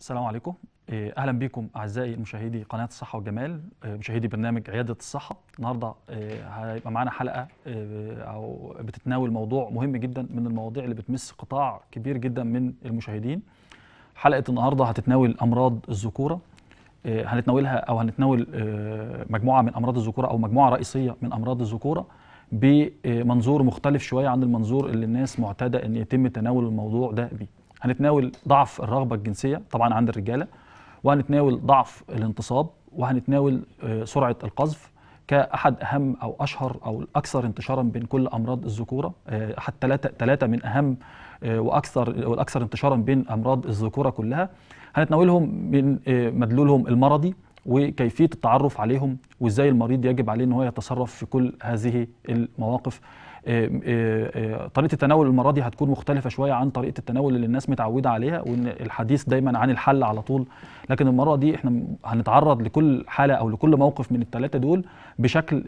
السلام عليكم آه، اهلا بكم اعزائي مشاهدي قناه الصحه والجمال آه، مشاهدي برنامج عياده الصحه النهارده آه، هيبقى معانا حلقه او بتتناول موضوع مهم جدا من المواضيع اللي بتمس قطاع كبير جدا من المشاهدين حلقه النهارده هتتناول امراض الذكوره هنتناولها او هنتناول مجموعه من امراض الذكوره او مجموعه رئيسيه من امراض الذكوره بمنظور مختلف شويه عن المنظور اللي الناس معتاده ان يتم تناول الموضوع ده بيه هنتناول ضعف الرغبه الجنسيه طبعا عند الرجاله وهنتناول ضعف الانتصاب وهنتناول آه، سرعه القذف كأحد أهم أو أشهر أو الأكثر انتشارا بين كل أمراض الذكورة آه، أحد ثلاثة ثلاثة من أهم آه، وأكثر والأكثر انتشارا بين أمراض الذكورة كلها هنتناولهم من مدلولهم المرضي وكيفية التعرف عليهم وإزاي المريض يجب عليه أن هو يتصرف في كل هذه المواقف آه، آه، آه، طريقه التناول المره دي هتكون مختلفه شويه عن طريقه التناول اللي الناس متعوده عليها وان الحديث دايما عن الحل على طول لكن المره دي احنا هنتعرض لكل حاله او لكل موقف من الثلاثه دول بشكل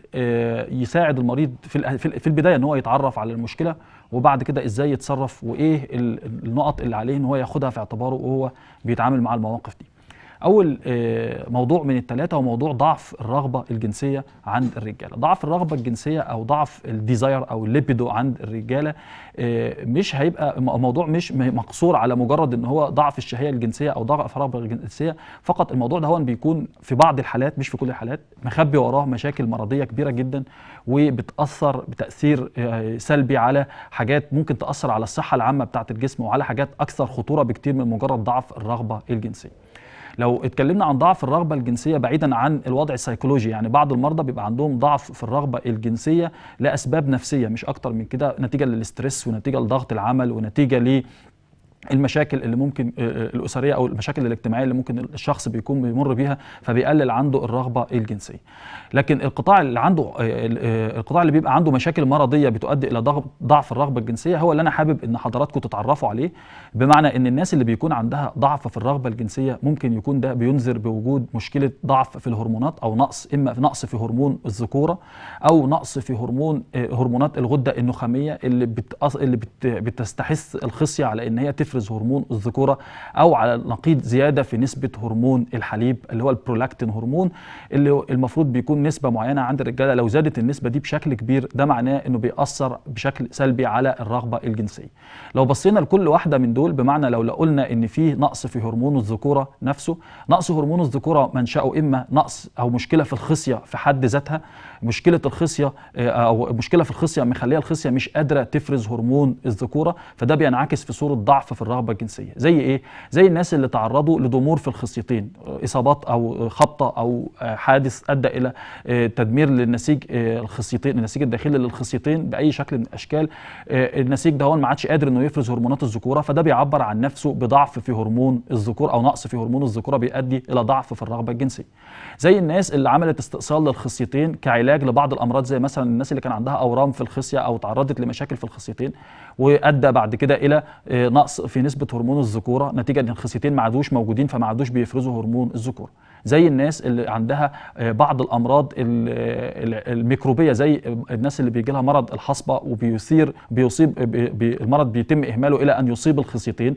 يساعد المريض في في البدايه ان هو يتعرف على المشكله وبعد كده ازاي يتصرف وايه النقط اللي عليه ان هو ياخدها في اعتباره وهو بيتعامل مع المواقف دي اول آه، موضوع من الثلاثه هو موضوع ضعف الرغبه الجنسيه عند الرجاله ضعف الرغبه الجنسيه او ضعف الديزاير او الليبيدو عند الرجاله آه، مش هيبقى الموضوع مش مقصور على مجرد ان هو ضعف الشهيه الجنسيه او ضعف الرغبه الجنسيه فقط الموضوع ده هو بيكون في بعض الحالات مش في كل الحالات مخبي وراه مشاكل مرضيه كبيره جدا وبتاثر بتاثير آه، سلبي على حاجات ممكن تاثر على الصحه العامه بتاعه الجسم وعلى حاجات اكثر خطوره بكتير من مجرد ضعف الرغبه الجنسيه لو اتكلمنا عن ضعف الرغبه الجنسيه بعيدا عن الوضع السيكولوجي يعني بعض المرضى بيبقى عندهم ضعف في الرغبه الجنسيه لاسباب نفسيه مش اكتر من كده نتيجه للاسترس ونتيجه لضغط العمل ونتيجه المشاكل اللي ممكن آه، آه، الاسريه او المشاكل الاجتماعيه اللي ممكن الشخص بيكون بيمر بيها فبيقلل عنده الرغبه الجنسيه لكن القطاع اللي عنده آه، القطاع اللي بيبقى عنده مشاكل مرضيه بتؤدي الى ضعف الرغبه الجنسيه هو اللي انا حابب ان حضراتكم تتعرفوا عليه بمعنى ان الناس اللي بيكون عندها ضعف في الرغبه الجنسيه ممكن يكون ده بينذر بوجود مشكله ضعف في الهرمونات او نقص اما في نقص في هرمون الذكوره او نقص في هرمون هرمونات الغده النخاميه اللي اللي بتستحس بتستحث الخصيه على ان هي تفرق بيفرز هرمون الذكوره او على النقيض زياده في نسبه هرمون الحليب اللي هو البرولاكتين هرمون اللي المفروض بيكون نسبه معينه عند الرجاله لو زادت النسبه دي بشكل كبير ده معناه انه بيأثر بشكل سلبي على الرغبه الجنسيه لو بصينا لكل واحده من دول بمعنى لو قلنا ان في نقص في هرمون الذكوره نفسه نقص هرمون الذكوره منشأه اما نقص او مشكله في الخصيه في حد ذاتها مشكله الخصيه آه، او مشكله في الخصيه مخليه الخصيه مش قادره تفرز هرمون الذكوره فده بينعكس في صوره ضعف في في الرغبه الجنسيه زي ايه زي الناس اللي تعرضوا لضمور في الخصيتين اصابات او خبطه او آه، حادث ادى الى آه، تدمير للنسيج آه، الخصيتين النسيج الداخلي للخصيتين باي شكل من الاشكال النسيج ده هو ما عادش قادر انه يفرز هرمونات الذكوره فده بيعبر عن نفسه بضعف في هرمون الذكور او نقص في هرمون الذكوره بيؤدي الى ضعف في الرغبه الجنسيه زي الناس اللي عملت استئصال للخصيتين كعلاج لبعض الامراض زي مثلا الناس اللي كان عندها اورام في الخصيه او تعرضت لمشاكل في الخصيتين وادى بعد كده الى نقص في نسبه هرمون الذكوره نتيجه ان الخصيتين ما عادوش موجودين فما عادوش بيفرزوا هرمون الذكوره زي الناس اللي عندها آه، بعض الامراض آه، الميكروبيه زي الناس اللي بيجي لها مرض الحصبه وبيثير بيصيب آه، بي المرض بيتم اهماله الى ان يصيب الخصيتين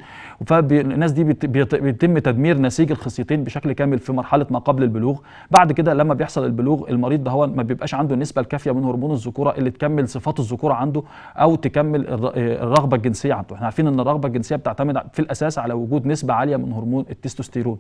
فالناس دي بيتم تدمير نسيج الخصيتين بشكل كامل في مرحله ما قبل البلوغ بعد كده لما بيحصل البلوغ المريض ده هو ما بيبقاش عنده النسبه الكافيه من هرمون الذكوره اللي تكمل صفات الذكوره عنده او تكمل الرغبه الجنسيه عنده احنا عارفين ان الرغبه الجنسيه بتعتمد في الاساس على وجود نسبه عاليه من هرمون التستوستيرون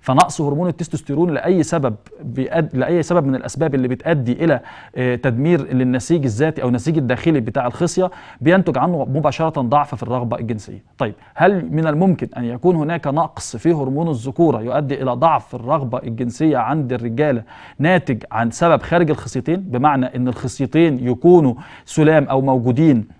فنقص هرمون التستوستيرون لاي سبب بيأد... لاي سبب من الاسباب اللي بتؤدي الى آه، تدمير للنسيج الذاتي او النسيج الداخلي بتاع الخصيه بينتج عنه مباشره ضعف في الرغبه الجنسيه طيب هل من الممكن ان يكون هناك نقص في هرمون الذكوره يؤدي الى ضعف في الرغبه الجنسيه عند الرجاله ناتج عن سبب خارج الخصيتين بمعنى ان الخصيتين يكونوا سلام او موجودين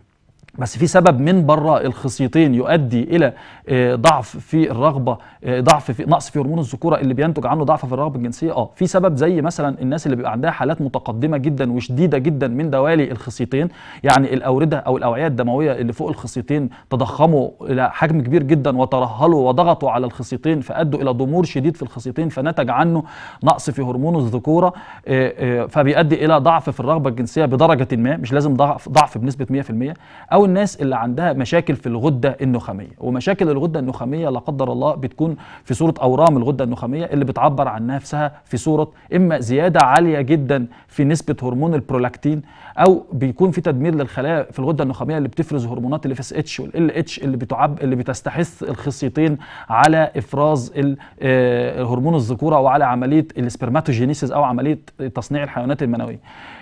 بس في سبب من بره الخصيتين يؤدي الى آه، ضعف في الرغبه آه، ضعف في نقص في هرمون الذكوره اللي بينتج عنه ضعف في الرغبه الجنسيه اه في سبب زي مثلا الناس اللي بيبقى عندها حالات متقدمه جدا وشديده جدا من دوالي الخصيتين يعني الاورده او الاوعيه الدمويه اللي فوق الخصيتين تضخموا الى حجم كبير جدا وترهلوا وضغطوا على الخصيتين فادوا الى ضمور شديد في الخصيتين فنتج عنه نقص في هرمون الذكوره آه، فبيؤدي الى ضعف في الرغبه الجنسيه بدرجه ما مش لازم ضعف ضعف بنسبه 100% او الناس اللي عندها مشاكل في الغده النخاميه ومشاكل الغده النخاميه لا قدر الله بتكون في صوره اورام الغده النخاميه اللي بتعبر عن نفسها في صوره اما زياده عاليه جدا في نسبه هرمون البرولاكتين او بيكون في تدمير للخلايا في الغده النخاميه اللي بتفرز هرمونات الاف اس اتش والال اتش اللي بتعب اللي بتستحث الخصيتين على افراز آه، هرمون الذكوره وعلى عمليه السبرماتوجينيسيس او عمليه تصنيع الحيوانات المنويه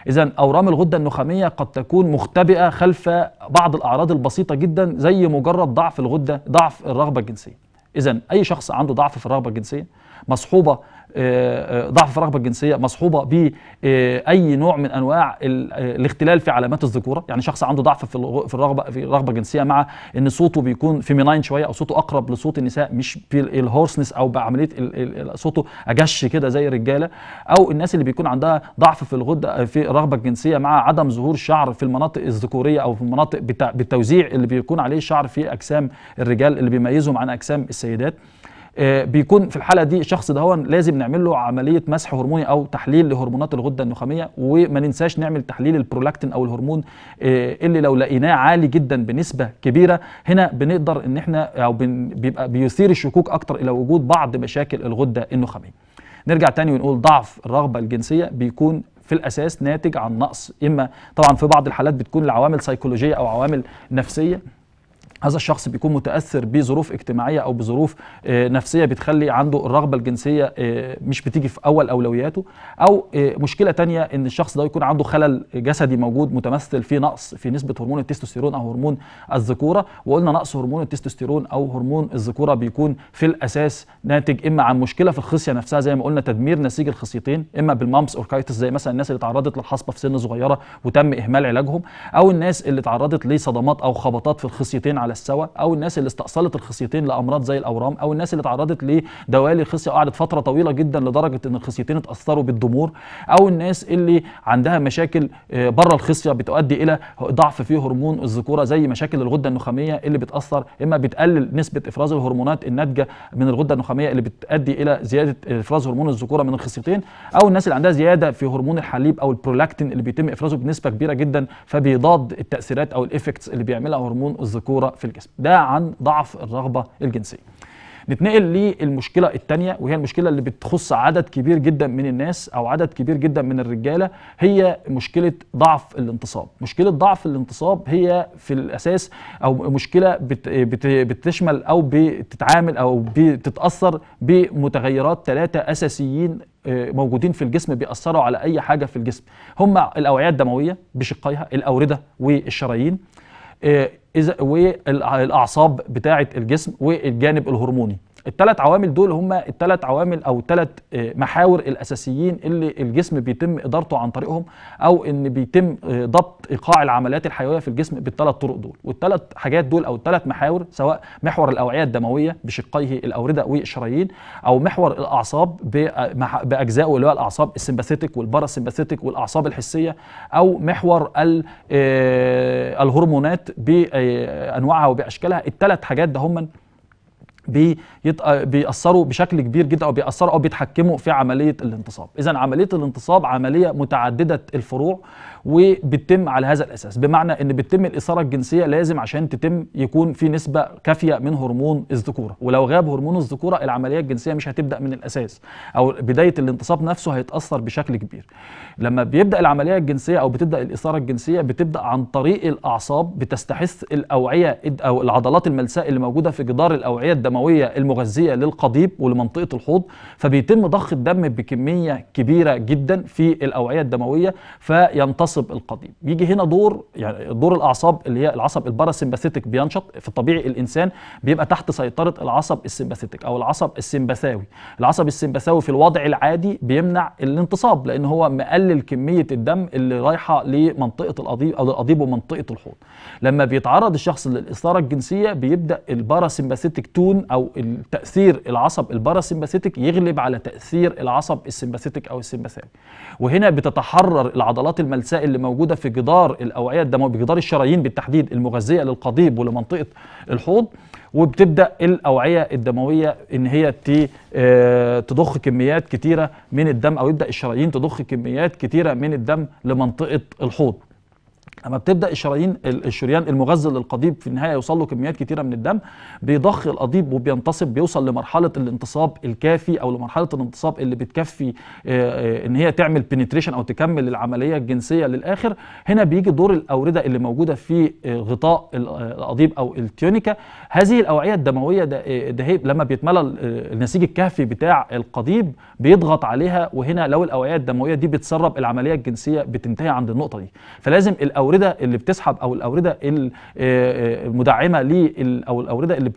اذا اورام الغده النخاميه قد تكون مختبئه خلف بعض الاعراض البسيطه جدا زي مجرد ضعف الغده ضعف الرغبه الجنسيه اذا اي شخص عنده ضعف في الرغبه الجنسيه مصحوبه آه، آه، ضعف في الرغبه الجنسيه مصحوبه باي آه، نوع من انواع الاختلال في علامات الذكوره يعني شخص عنده ضعف في الرغبه في الرغبه الجنسيه مع ان صوته بيكون فيميناين شويه او صوته اقرب لصوت النساء مش بالهورسنس او بعمليه صوته اجش كده زي الرجاله او الناس اللي بيكون عندها ضعف في الغده في الرغبه الجنسيه مع عدم ظهور الشعر في المناطق الذكوريه او في المناطق بالتوزيع اللي بيكون عليه الشعر في اجسام الرجال اللي بيميزهم عن اجسام السيدات آه، بيكون في الحاله دي الشخص ده هو لازم نعمل له عمليه مسح هرموني او تحليل لهرمونات الغده النخاميه وما ننساش نعمل تحليل البرولاكتين او الهرمون آه، اللي لو لقيناه عالي جدا بنسبه كبيره هنا بنقدر ان احنا او بيبقى بيثير الشكوك اكتر الى وجود بعض مشاكل الغده النخاميه نرجع تاني ونقول ضعف الرغبه الجنسيه بيكون في الاساس ناتج عن نقص اما طبعا في بعض الحالات بتكون لعوامل سيكولوجيه او عوامل نفسيه هذا الشخص بيكون متاثر بظروف اجتماعيه او بظروف آه، نفسيه بتخلي عنده الرغبه الجنسيه آه، مش بتيجي في اول اولوياته او آه، مشكله تانية ان الشخص ده يكون عنده خلل جسدي موجود متمثل في نقص في نسبه هرمون التستوستيرون او هرمون الذكوره وقلنا نقص هرمون التستوستيرون او هرمون الذكوره بيكون في الاساس ناتج اما عن مشكله في الخصيه نفسها زي ما قلنا تدمير نسيج الخصيتين اما بالمامس اوركايتس زي مثلا الناس اللي تعرضت للحصبه في سن صغيره وتم اهمال علاجهم او الناس اللي تعرضت لصدمات او خبطات في الخصيتين على السوى او الناس اللي استأصلت الخصيتين لامراض زي الاورام او الناس اللي تعرضت لدوالي الخصيه قعدت فتره طويله جدا لدرجه ان الخصيتين اتاثروا بالضمور او الناس اللي عندها مشاكل آه، بره الخصيه بتؤدي الى ضعف في هرمون الذكوره زي مشاكل الغده النخاميه اللي بتاثر اما بتقلل نسبه افراز الهرمونات الناتجه من الغده النخاميه اللي بتؤدي الى زياده افراز هرمون الذكوره من الخصيتين او الناس اللي عندها زياده في هرمون الحليب او البرولاكتين اللي بيتم افرازه بنسبه كبيره جدا فبيضاد التاثيرات او الايفكتس اللي بيعملها هرمون الذكوره في الجسم ده عن ضعف الرغبة الجنسية نتنقل للمشكلة الثانية وهي المشكلة اللي بتخص عدد كبير جدا من الناس أو عدد كبير جدا من الرجالة هي مشكلة ضعف الانتصاب مشكلة ضعف الانتصاب هي في الأساس أو مشكلة بتشمل أو بتتعامل أو بتتأثر بمتغيرات ثلاثة أساسيين آه، موجودين في الجسم بيأثروا على أي حاجة في الجسم هم الأوعية الدموية بشقيها الأوردة والشرايين آه، اذا والاعصاب بتاعه الجسم والجانب الهرموني الثلاث عوامل دول هم الثلاث عوامل او الثلاث آه، محاور الاساسيين اللي الجسم بيتم ادارته عن طريقهم او ان بيتم آه، ضبط ايقاع العمليات الحيويه في الجسم بالثلاث طرق دول والثلاث حاجات دول او الثلاث محاور سواء محور الاوعيه الدمويه بشقيه الاورده والشرايين او محور الاعصاب آه، باجزائه اللي هو الاعصاب السمباثيتك والباراسمباثيتك والاعصاب الحسيه او محور الهرمونات بانواعها وباشكالها الثلاث حاجات ده هم آه، بيأثروا بشكل كبير جدا او بيأثروا او بيتحكموا في عمليه الانتصاب اذا عمليه الانتصاب عمليه متعدده الفروع وبتتم على هذا الاساس بمعنى ان بتتم الاثاره الجنسيه لازم عشان تتم يكون في نسبه كافيه من هرمون الذكوره ولو غاب هرمون الذكوره العمليه الجنسيه مش هتبدا من الاساس او بدايه الانتصاب نفسه هيتاثر بشكل كبير لما بيبدا العمليه الجنسيه او بتبدا الاثاره الجنسيه بتبدا عن طريق الاعصاب بتستحث الاوعيه او العضلات الملساء اللي موجوده في جدار الاوعيه الدمويه المغذيه للقضيب ولمنطقه الحوض فبيتم ضخ الدم بكميه كبيره جدا في الاوعيه الدمويه فينتصب القضيب يجي هنا دور يعني دور الاعصاب اللي هي العصب الباراسمباثيتك بينشط في الطبيعي الانسان بيبقى تحت سيطره العصب السمباثيتك او العصب السمباثاوي العصب السمباثاوي في الوضع العادي بيمنع الانتصاب لان هو مقلل بيقلل كميه الدم اللي رايحه لمنطقه القضيب او القضيب ومنطقه الحوض لما بيتعرض الشخص للاثاره الجنسيه بيبدا الباراسمباثيتك تون او التاثير العصب الباراسمباثيتك يغلب على تاثير العصب السمباثيتك او السمباثاوي وهنا بتتحرر العضلات الملساء اللي موجوده في جدار الاوعيه الدمويه بجدار الشرايين بالتحديد المغذيه للقضيب ولمنطقه الحوض وبتبدا الاوعيه الدمويه ان هي آه، تضخ كميات كتيره من الدم او يبدا الشرايين تضخ كميات كتيره من الدم لمنطقه الحوض لما بتبدا الشرايين الشريان المغذى للقضيب في النهايه يوصل له كميات كتيره من الدم بيضخ القضيب وبينتصب بيوصل لمرحله الانتصاب الكافي او لمرحله الانتصاب اللي بتكفي آه، آه، ان هي تعمل بنتريشن او تكمل العمليه الجنسيه للاخر هنا بيجي دور الاورده اللي موجوده في آه، غطاء القضيب او التيونيكا هذه الاوعيه الدمويه ده, ده لما بيتملى النسيج الكهفي بتاع القضيب بيضغط عليها وهنا لو الاوعيه الدمويه دي بتسرب العمليه الجنسيه بتنتهي عند النقطه دي فلازم الاورده الاورده اللي بتسحب او الاورده آه، آه، المدعمه لي او الاورده اللي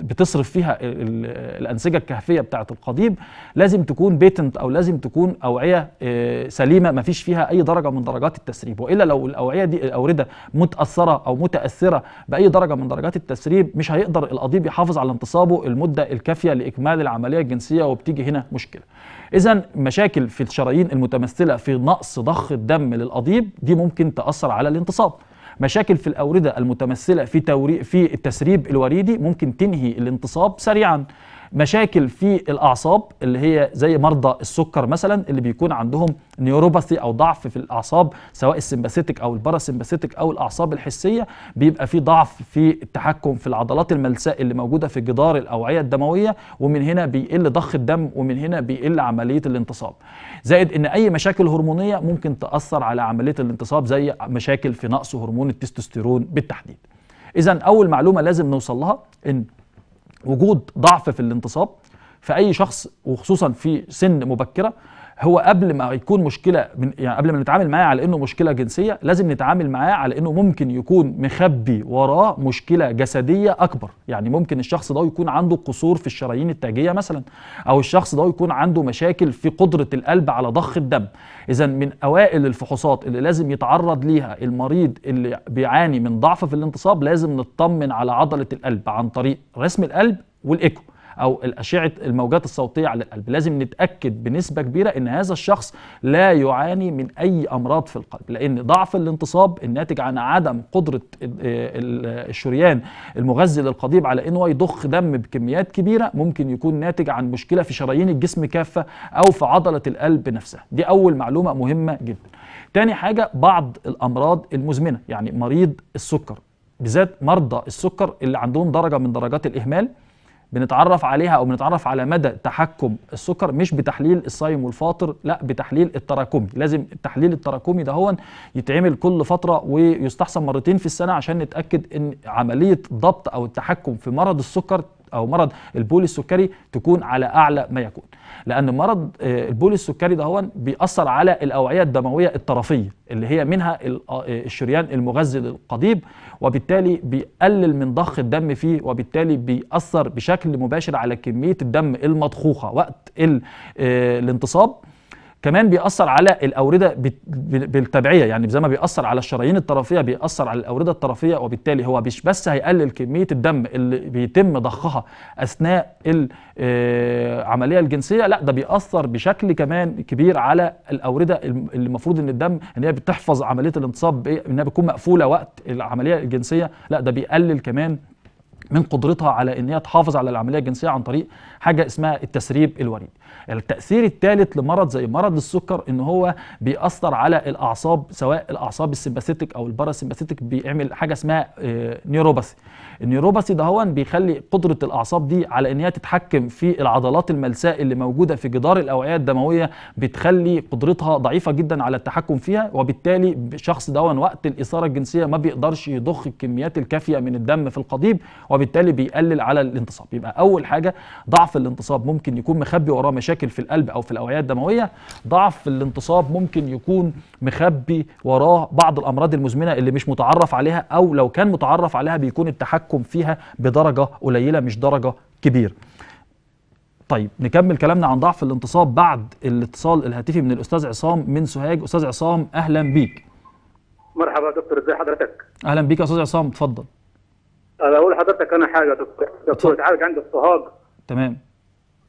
بتصرف فيها الانسجه الكهفيه بتاعه القضيب لازم تكون بيتنت او لازم تكون اوعيه آه، سليمه ما فيش فيها اي درجه من درجات التسريب والا لو الاوعيه دي الاورده متاثره او متاثره باي درجه من درجات التسريب مش هيقدر القضيب يحافظ على انتصابه المده الكافيه لاكمال العمليه الجنسيه وبتيجي هنا مشكله اذا مشاكل في الشرايين المتمثله في نقص ضخ الدم للقضيب دي ممكن تاثر على الانتصاب مشاكل في الاورده المتمثله في توري في التسريب الوريدي ممكن تنهي الانتصاب سريعا مشاكل في الاعصاب اللي هي زي مرضى السكر مثلا اللي بيكون عندهم نيوروباثي او ضعف في الاعصاب سواء السمباثيتك او الباراسمباثيتك او الاعصاب الحسيه بيبقى في ضعف في التحكم في العضلات الملساء اللي موجوده في جدار الاوعيه الدمويه ومن هنا بيقل ضخ الدم ومن هنا بيقل عمليه الانتصاب زائد ان اي مشاكل هرمونيه ممكن تاثر على عمليه الانتصاب زي مشاكل في نقص هرمون التستوستيرون بالتحديد اذا اول معلومه لازم نوصل لها ان وجود ضعف في الانتصاب في اي شخص وخصوصا في سن مبكره هو قبل ما يكون مشكله من يعني قبل ما نتعامل معاه على انه مشكله جنسيه لازم نتعامل معاه على انه ممكن يكون مخبي وراه مشكله جسديه اكبر يعني ممكن الشخص ده يكون عنده قصور في الشرايين التاجيه مثلا او الشخص ده يكون عنده مشاكل في قدره القلب على ضخ الدم اذا من اوائل الفحوصات اللي لازم يتعرض ليها المريض اللي بيعاني من ضعف في الانتصاب لازم نطمن على عضله القلب عن طريق رسم القلب والايكو او الاشعه الموجات الصوتيه على القلب لازم نتاكد بنسبه كبيره ان هذا الشخص لا يعاني من اي امراض في القلب لان ضعف الانتصاب الناتج عن عدم قدره الشريان المغذي للقضيب على انه يضخ دم بكميات كبيره ممكن يكون ناتج عن مشكله في شرايين الجسم كافه او في عضله القلب نفسها دي اول معلومه مهمه جدا تاني حاجه بعض الامراض المزمنه يعني مريض السكر بالذات مرضى السكر اللي عندهم درجه من درجات الاهمال بنتعرف عليها او بنتعرف على مدى تحكم السكر مش بتحليل الصايم والفاطر لا بتحليل التراكمي لازم التحليل التراكمي ده هو يتعمل كل فتره ويستحسن مرتين في السنه عشان نتاكد ان عمليه ضبط او التحكم في مرض السكر او مرض البول السكري تكون على اعلى ما يكون لان مرض آه، البول السكري ده هو بيأثر على الاوعيه الدمويه الطرفيه اللي هي منها آه، آه، الشريان المغذي للقضيب وبالتالي بيقلل من ضخ الدم فيه وبالتالي بيأثر بشكل مباشر على كميه الدم المضخوخه وقت الانتصاب كمان بيأثر على الأوردة بالتبعية يعني زي ما بيأثر على الشرايين الطرفية بيأثر على الأوردة الطرفية وبالتالي هو مش بس هيقلل كمية الدم اللي بيتم ضخها أثناء العملية آه، الجنسية لا ده بيأثر بشكل كمان كبير على الأوردة اللي المفروض إن الدم إن هي بتحفظ عملية الانتصاب إيه، إنها بتكون مقفولة وقت العملية الجنسية لا ده بيقلل كمان من قدرتها على ان هي تحافظ على العمليه الجنسيه عن طريق حاجه اسمها التسريب الوريد. التاثير الثالث لمرض زي مرض السكر ان هو بيأثر على الاعصاب سواء الاعصاب السمباثيتك او الباراسمباثيتك بيعمل حاجه اسمها آه، نيوروباثي. النيوروباثي ده هو بيخلي قدره الاعصاب دي على ان هي تتحكم في العضلات الملساء اللي موجوده في جدار الاوعيه الدمويه بتخلي قدرتها ضعيفه جدا على التحكم فيها وبالتالي الشخص ده وقت الاثاره الجنسيه ما بيقدرش يضخ الكميات الكافيه من الدم في القضيب وبالتالي بيقلل على الانتصاب يبقى اول حاجه ضعف الانتصاب ممكن يكون مخبي وراه مشاكل في القلب او في الاوعيه الدمويه ضعف الانتصاب ممكن يكون مخبي وراه بعض الامراض المزمنه اللي مش متعرف عليها او لو كان متعرف عليها بيكون التحكم فيها بدرجه قليله مش درجه كبيره طيب نكمل كلامنا عن ضعف الانتصاب بعد الاتصال الهاتفي من الاستاذ عصام من سوهاج استاذ عصام اهلا بيك مرحبا دكتور ازي حضرتك اهلا بيك يا استاذ عصام اتفضل انا اقول لحضرتك انا حاجه دكتور اتعالج عندي اضطهاد تمام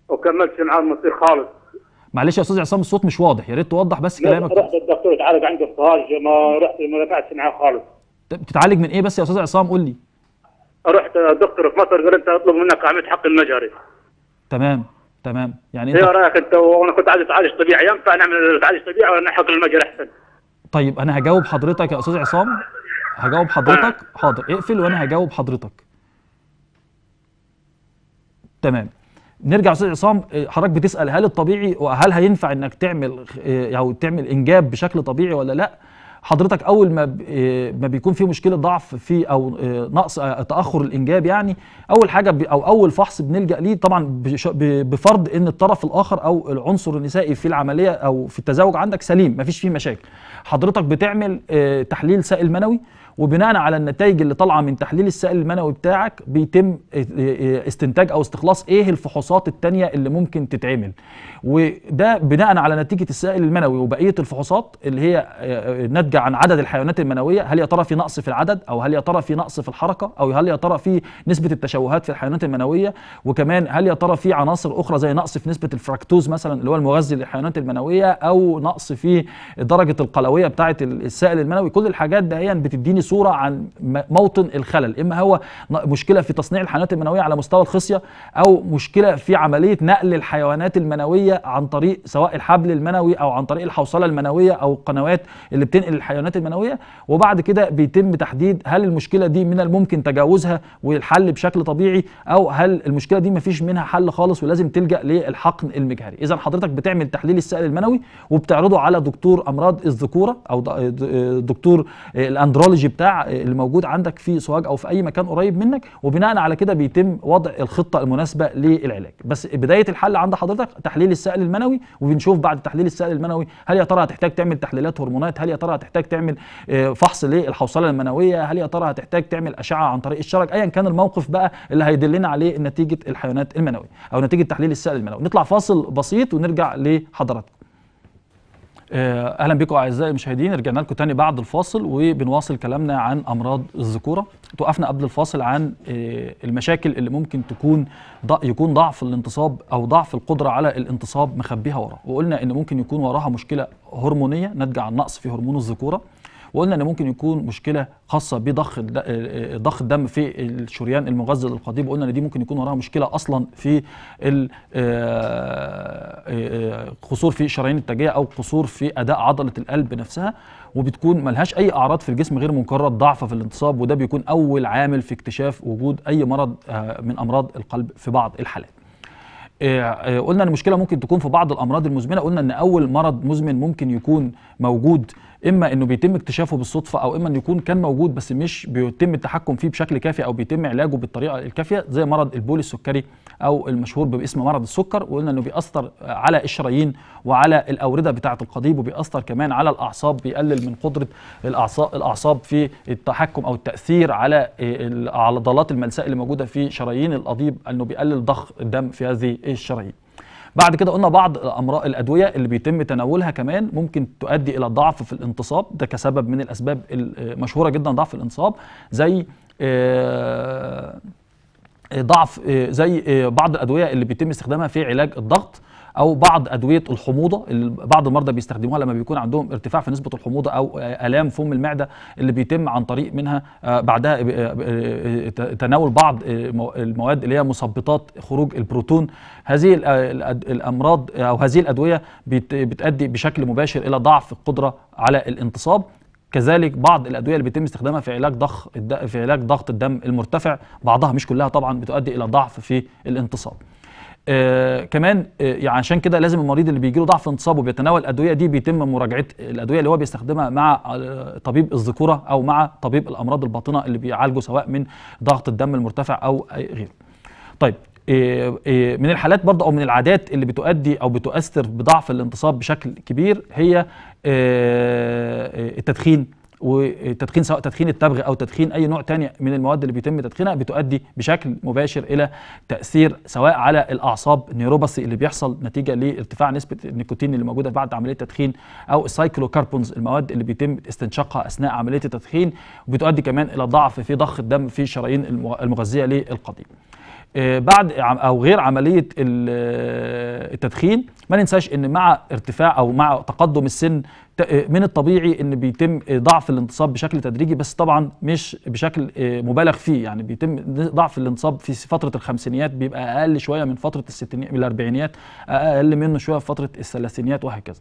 وكملتش معاه المصير خالص معلش يا استاذ عصام الصوت مش واضح يا ريت توضح بس كلامك رحت الدكتور اتعالج عندي اضطهاد ما رحت ما نفعتش معاه خالص بتتعالج من ايه بس يا استاذ عصام قول لي رحت دكتور في مصر قال انت اطلب منك عمليه حق المجهري تمام تمام يعني إيه انت ايه رايك انت وانا كنت عايز اتعالج طبيعي ينفع نعمل تعالج طبيعي ولا حق المجهري احسن طيب انا هجاوب حضرتك يا استاذ عصام هجاوب حضرتك آه. حاضر اقفل وانا هجاوب حضرتك تمام نرجع استاذ عصام آه، حضرتك بتسال هل الطبيعي وهل هينفع انك تعمل آه، او تعمل انجاب بشكل طبيعي ولا لا حضرتك اول ما ما بيكون في مشكله ضعف في او نقص تاخر الانجاب يعني اول حاجه او اول فحص بنلجا ليه طبعا بفرض ان الطرف الاخر او العنصر النسائي في العمليه او في التزاوج عندك سليم مفيش فيه مشاكل حضرتك بتعمل تحليل سائل منوي وبناء على النتائج اللي طالعه من تحليل السائل المنوي بتاعك بيتم استنتاج او استخلاص ايه الفحوصات التانية اللي ممكن تتعمل وده بناء على نتيجه السائل المنوي وبقيه الفحوصات اللي هي ناتجه عن عدد الحيوانات المنويه هل يا ترى في نقص في العدد او هل يا ترى في نقص في الحركه او هل يا ترى في نسبه التشوهات في الحيوانات المنويه وكمان هل يا ترى في عناصر اخرى زي نقص في نسبه الفراكتوز مثلا اللي هو المغذي للحيوانات المنويه او نقص في درجه القلويه بتاعه السائل المنوي كل الحاجات دهيا بتديني صوره عن موطن الخلل اما هو مشكله في تصنيع الحيوانات المنويه على مستوى الخصيه او مشكله في عمليه نقل الحيوانات المنويه عن طريق سواء الحبل المنوي او عن طريق الحوصله المنويه او القنوات اللي بتنقل الحيوانات المنويه وبعد كده بيتم تحديد هل المشكله دي من الممكن تجاوزها والحل بشكل طبيعي او هل المشكله دي مفيش منها حل خالص ولازم تلجا للحقن المجهري اذا حضرتك بتعمل تحليل السائل المنوي وبتعرضه على دكتور امراض الذكوره او دكتور الاندرولوجي بتاع اللي موجود عندك في سوهاج او في اي مكان قريب منك وبناء على كده بيتم وضع الخطه المناسبه للعلاج بس بدايه الحل عند حضرتك تحليل السائل المنوي وبنشوف بعد تحليل السائل المنوي هل يا ترى هتحتاج تعمل تحليلات هرمونات هل يا ترى هتحتاج تعمل آه، فحص للحوصله المنويه هل يا ترى هتحتاج تعمل اشعه عن طريق الشرج ايا كان الموقف بقى اللي هيدلنا عليه نتيجه الحيوانات المنوي او نتيجه تحليل السائل المنوي نطلع فاصل بسيط ونرجع لحضراتكم آه، اهلا بكم اعزائي المشاهدين رجعنا لكم تاني بعد الفاصل وبنواصل كلامنا عن امراض الذكوره توقفنا قبل الفاصل عن آه، المشاكل اللي ممكن تكون يكون ضعف الانتصاب او ضعف القدره على الانتصاب مخبيها وراه وقلنا ان ممكن يكون وراها مشكله هرمونيه ناتجه عن نقص في هرمون الذكوره وقلنا ان ممكن يكون مشكله خاصه بضخ ضخ الدم في الشريان المغذى للقضيب وقلنا ان دي ممكن يكون وراها مشكله اصلا في آه، آه، آه، قصور في شرايين التاجيه او قصور في اداء عضله القلب نفسها وبتكون ملهاش اي اعراض في الجسم غير مجرد ضعف في الانتصاب وده بيكون اول عامل في اكتشاف وجود اي مرض من امراض القلب في بعض الحالات قلنا ان المشكله ممكن تكون في بعض الامراض المزمنه قلنا ان اول مرض مزمن ممكن يكون موجود اما انه بيتم اكتشافه بالصدفه او اما انه يكون كان موجود بس مش بيتم التحكم فيه بشكل كافي او بيتم علاجه بالطريقه الكافيه زي مرض البول السكري او المشهور باسم مرض السكر وقلنا انه بيأثر على الشرايين وعلى الاورده بتاعه القضيب وبيأثر كمان على الاعصاب بيقلل من قدره الاعصاب الاعصاب في التحكم او التاثير على العضلات الملساء اللي موجوده في شرايين القضيب انه بيقلل ضخ الدم في هذه الشرايين بعد كده قلنا بعض الامراض الادويه اللي بيتم تناولها كمان ممكن تؤدي الى ضعف في الانتصاب ده كسبب من الاسباب المشهوره جدا ضعف الانتصاب زي آه، آه، ضعف آه، زي بعض الادويه اللي بيتم استخدامها في علاج الضغط او بعض ادويه الحموضه اللي بعض المرضى بيستخدموها لما بيكون عندهم ارتفاع في نسبه الحموضه او الام فم المعده اللي بيتم عن طريق منها آه، بعدها آه، آه، تناول بعض المواد اللي هي مثبطات خروج البروتون هذه الامراض او هذه الادويه بتؤدي بشكل مباشر الى ضعف القدره على الانتصاب كذلك بعض الادويه اللي بيتم استخدامها في علاج ضخ في علاج ضغط الدم المرتفع بعضها مش كلها طبعا بتؤدي الى ضعف في الانتصاب آه كمان آه يعني عشان كده لازم المريض اللي بيجي له ضعف انتصاب وبيتناول الادويه دي بيتم مراجعه الادويه اللي هو بيستخدمها مع آه، طبيب الذكوره او مع طبيب الامراض الباطنه اللي بيعالجه سواء من ضغط الدم المرتفع او غيره. طيب آه، آه، من الحالات برضه او من العادات اللي بتؤدي او بتؤثر بضعف الانتصاب بشكل كبير هي التدخين وتدخين سواء تدخين التبغ او تدخين اي نوع تاني من المواد اللي بيتم تدخينها بتؤدي بشكل مباشر الى تاثير سواء على الاعصاب النيوروباثي اللي بيحصل نتيجه لارتفاع نسبه النيكوتين اللي موجوده بعد عمليه التدخين او السايكلوكاربونز المواد اللي بيتم استنشاقها اثناء عمليه التدخين وبتؤدي كمان الى ضعف في ضخ الدم في الشرايين المغذيه للقضيب آه، بعد او غير عمليه التدخين ما ننساش ان مع ارتفاع او مع تقدم السن آه، من الطبيعي ان بيتم آه، ضعف الانتصاب بشكل تدريجي بس طبعا مش بشكل آه، مبالغ فيه يعني بيتم ضعف الانتصاب في فتره الخمسينيات بيبقى اقل شويه من فتره الستينيات من الاربعينيات اقل منه شويه في فتره الثلاثينيات وهكذا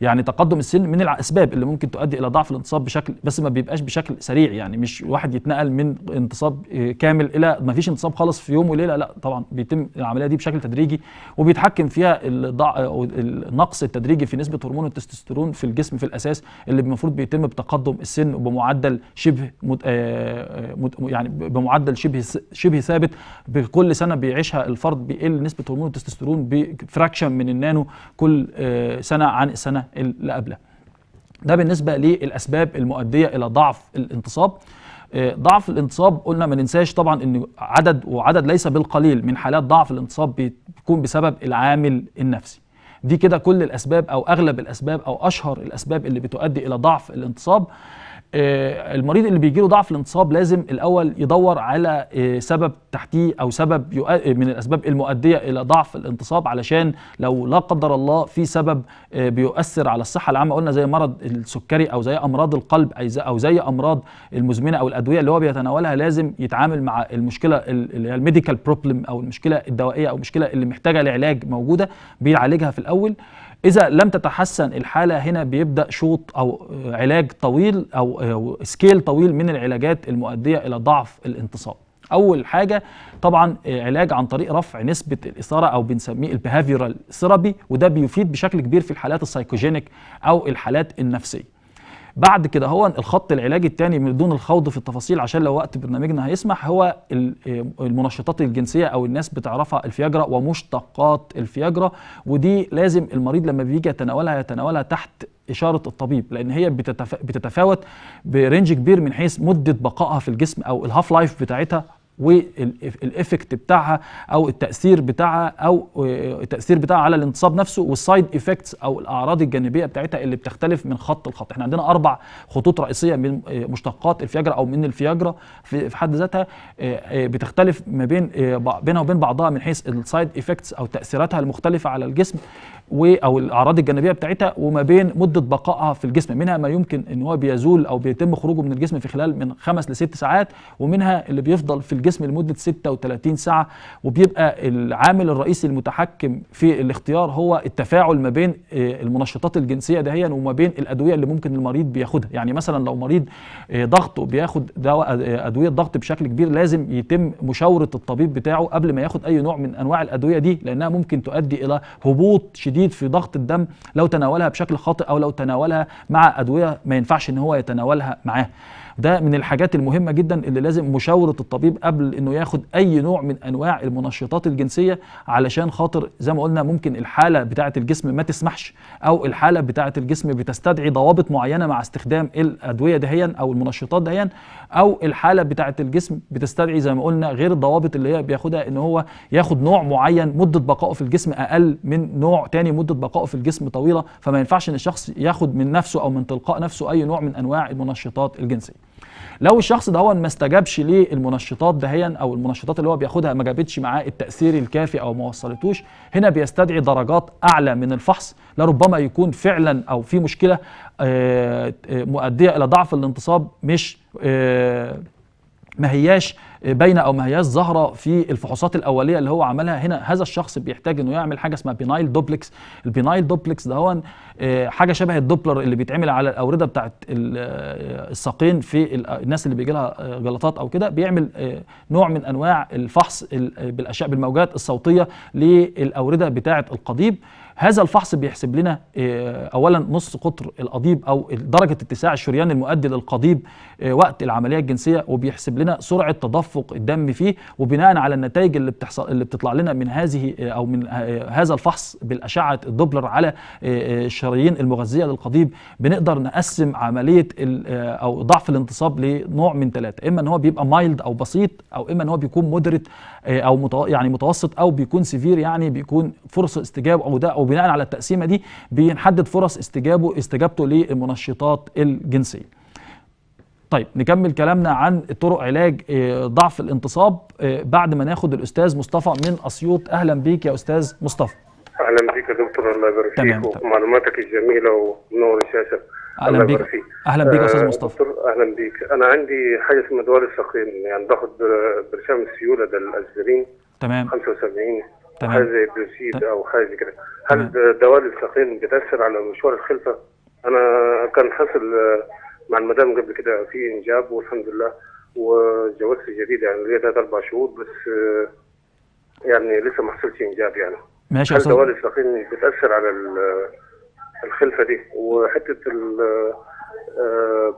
يعني تقدم السن من الاسباب اللي ممكن تؤدي الى ضعف الانتصاب بشكل بس ما بيبقاش بشكل سريع يعني مش واحد يتنقل من انتصاب كامل الى ما فيش انتصاب خالص في يوم وليله لا طبعا بيتم العمليه دي بشكل تدريجي وبيتحكم فيها النقص التدريجي في نسبه هرمون التستوستيرون في الجسم الجسم في الاساس اللي المفروض بيتم بتقدم السن وبمعدل شبه مد... آه، آه، يعني بمعدل شبه شبه ثابت بكل سنه بيعيشها الفرد بيقل نسبه هرمون التستوستيرون بفراكشن من النانو كل آه، سنه عن السنه اللي قبلها. ده بالنسبه للاسباب المؤديه الى ضعف الانتصاب. ضعف الانتصاب قلنا ما ننساش طبعا ان عدد وعدد ليس بالقليل من حالات ضعف الانتصاب بيكون بسبب العامل النفسي. دي كده كل الاسباب او اغلب الاسباب او اشهر الاسباب اللي بتؤدي الى ضعف الانتصاب آه، المريض اللي بيجيله ضعف الانتصاب لازم الاول يدور على آه، سبب تحتيه او سبب آه، من الاسباب المؤديه الى ضعف الانتصاب علشان لو لا قدر الله في سبب بيؤثر على الصحه العامه قلنا زي مرض السكري او زي امراض القلب او زي امراض المزمنه او الادويه اللي هو بيتناولها لازم يتعامل مع المشكله اللي هي الميديكال بروبلم او المشكله الدوائيه او المشكله اللي محتاجه لعلاج موجوده بيعالجها في الاول إذا لم تتحسن الحالة هنا بيبدأ شوط أو علاج طويل أو سكيل طويل من العلاجات المؤدية إلى ضعف الانتصاب أول حاجة طبعا علاج عن طريق رفع نسبة الإثارة أو بنسميه البيهافيورال ثيرابي وده بيفيد بشكل كبير في الحالات السايكوجينيك أو الحالات النفسية بعد كده هو الخط العلاجي الثاني من دون الخوض في التفاصيل عشان لو وقت برنامجنا هيسمح هو آه، المنشطات الجنسيه او الناس بتعرفها الفياجرا ومشتقات الفياجرا ودي لازم المريض لما بيجي يتناولها يتناولها تحت اشاره الطبيب لان هي بتتفاوت برينج كبير من حيث مده بقائها في الجسم او الهاف لايف بتاعتها والافكت بتاعها او التاثير بتاعها او آه، التاثير بتاعها على الانتصاب نفسه والسايد افكتس او الاعراض الجانبيه بتاعتها اللي بتختلف من خط لخط احنا عندنا اربع خطوط رئيسيه من آه، مشتقات الفياجرا او من الفياجرا في حد ذاتها آه، بتختلف ما بين بينها وبين بعضها من حيث السايد افكتس او تاثيراتها المختلفه على الجسم او الاعراض الجانبيه بتاعتها وما بين مده بقائها في الجسم منها ما يمكن ان هو بيزول او بيتم خروجه من الجسم في خلال من خمس لست ساعات ومنها اللي بيفضل في الجسم لمده 36 ساعه وبيبقى العامل الرئيسي المتحكم في الاختيار هو التفاعل ما بين آه، المنشطات الجنسيه دهيا وما بين الادويه اللي ممكن المريض بياخدها يعني مثلا لو مريض آه، ضغطه بياخد دواء آه، ادويه ضغط بشكل كبير لازم يتم مشاوره الطبيب بتاعه قبل ما ياخد اي نوع من انواع الادويه دي لانها ممكن تؤدي الى هبوط شديد شديد في ضغط الدم لو تناولها بشكل خاطئ او لو تناولها مع ادويه ما ينفعش ان هو يتناولها معاه ده من الحاجات المهمة جدا اللي لازم مشاورة الطبيب قبل انه ياخد اي نوع من انواع المنشطات الجنسية علشان خاطر زي ما قلنا ممكن الحالة بتاعة الجسم ما تسمحش او الحالة بتاعة الجسم بتستدعي ضوابط معينة مع استخدام الادوية دهيا او المنشطات دهيا او الحالة بتاعة الجسم بتستدعي زي ما قلنا غير الضوابط اللي هي بياخدها ان هو ياخد نوع معين مدة بقائه في الجسم اقل من نوع تاني مدة بقائه في الجسم طويلة فما ينفعش ان الشخص ياخد من نفسه او من تلقاء نفسه اي نوع من انواع المنشطات الجنسيه لو الشخص ده هو ما استجابش للمنشطات دهيا او المنشطات اللي هو بياخدها ما جابتش معاه التاثير الكافي او ما وصلتوش هنا بيستدعي درجات اعلى من الفحص لربما يكون فعلا او في مشكله آه، آه، مؤديه الى ضعف الانتصاب مش آه، ما هياش بين او مهياز ظاهره في الفحوصات الاوليه اللي هو عملها هنا هذا الشخص بيحتاج انه يعمل حاجه اسمها بينايل دوبلكس البينايل دوبلكس ده هو آه، حاجه شبه الدوبلر اللي بيتعمل على الاورده بتاعت آه، الساقين في آه، الناس اللي بيجي لها جلطات او كده بيعمل نوع من انواع الفحص بالاشياء بالموجات الصوتيه للاورده بتاعه القضيب هذا الفحص بيحسب لنا آه، اولا نص قطر القضيب او درجه اتساع الشريان المؤدي للقضيب آه، وقت العمليه الجنسيه وبيحسب لنا سرعه تدفق الدم فيه وبناء على النتائج اللي بتحصل اللي بتطلع لنا من هذه آه، او من هذا الفحص بالاشعه الدوبلر على الشرايين المغذيه للقضيب بنقدر نقسم عمليه او ضعف الانتصاب لنوع من ثلاثه اما ان هو بيبقى مايلد او بسيط او اما ان هو بيكون مودريت او يعني متوسط او بيكون سيفير يعني بيكون فرصه استجابه او ده او وبناء على التقسيمه دي بنحدد فرص استجابه استجابته للمنشطات الجنسيه طيب نكمل كلامنا عن طرق علاج آه، ضعف الانتصاب آه، بعد ما ناخد الاستاذ مصطفى من اسيوط اهلا بيك يا استاذ مصطفى اهلا بيك يا دكتور الله يبارك فيك ومعلوماتك الجميله ونور الشاشه اهلا بيك اهلا بيك يا استاذ آه، مصطفى دكتور اهلا بيك انا عندي حاجه اسمها دوار الساقين يعني باخد برشام السيوله ده الاسبرين تمام 75 تمام. حاجه زي بلوسيد او حاجه كده هل دواء الساقين بتاثر على مشوار الخلفه؟ انا كان حصل آه، مع المدام قبل كده في انجاب والحمد لله وجوزت جديده يعني لي ثلاث اربع شهور بس آه، يعني لسه ما حصلش انجاب يعني ماشي هل دواء الساقين بتاثر على آه، الخلفه دي وحته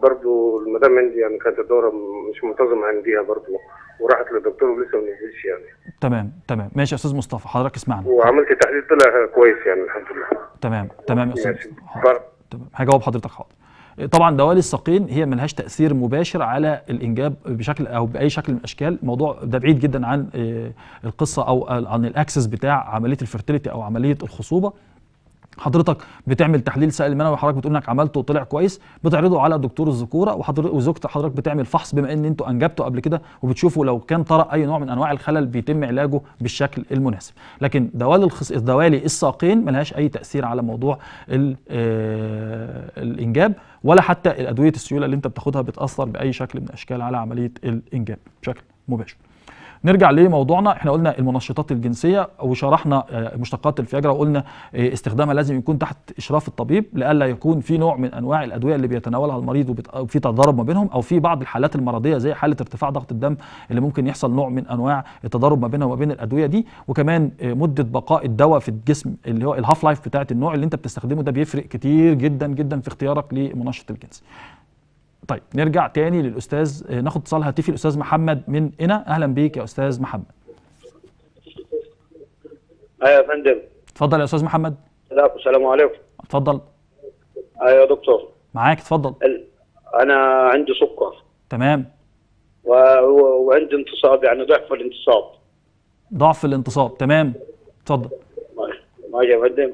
برضو المدام عندي يعني كانت الدوره مش منتظمه عنديها برضو وراحت للدكتور ولسه ما نزلش يعني تمام تمام ماشي يا استاذ مصطفى حضرتك اسمعني وعملت تحليل طلع كويس يعني الحمد لله تمام تمام يا استاذ مصطفى تمام هجاوب حضرتك حاضر طبعا دوالي الساقين هي ما لهاش تاثير مباشر على الانجاب بشكل او باي شكل من الاشكال الموضوع ده بعيد جدا عن آه، القصه او عن الاكسس بتاع عمليه الفيرتيليتي او عمليه الخصوبه حضرتك بتعمل تحليل سائل المنوي وحضرتك بتقول انك عملته وطلع كويس بتعرضه على دكتور الذكوره وحضرتك وزوجة حضرتك بتعمل فحص بما ان انتوا انجبتوا قبل كده وبتشوفوا لو كان طرأ اي نوع من انواع الخلل بيتم علاجه بالشكل المناسب لكن دوالي الخص... دوالي الساقين لهاش اي تاثير على موضوع ال... آ... آه، الانجاب ولا حتى الادويه السيوله اللي انت بتاخدها بتاثر باي شكل من الاشكال على عمليه الانجاب بشكل مباشر نرجع لموضوعنا احنا قلنا المنشطات الجنسيه وشرحنا آه، مشتقات الفياجرا وقلنا آه، استخدامها لازم يكون تحت اشراف الطبيب لالا يكون في نوع من انواع الادويه اللي بيتناولها المريض وفي تضارب ما بينهم او في بعض الحالات المرضيه زي حاله ارتفاع ضغط الدم اللي ممكن يحصل نوع من انواع التضارب ما بينها وما بين الادويه دي وكمان آه، مده بقاء الدواء في الجسم اللي هو الهاف لايف بتاعت النوع اللي انت بتستخدمه ده بيفرق كتير جدا جدا في اختيارك لمنشط الجنس طيب نرجع تاني للاستاذ ناخد اتصال هاتفي الاستاذ محمد من هنا اهلا بيك يا استاذ محمد ايوه يا فندم اتفضل يا استاذ محمد السلام عليكم اتفضل ايوه يا دكتور معاك اتفضل ال... انا عندي سكر تمام و... و... وعندي انتصاب يعني ضعف الانتصاب ضعف الانتصاب تمام اتفضل ماشي يا فندم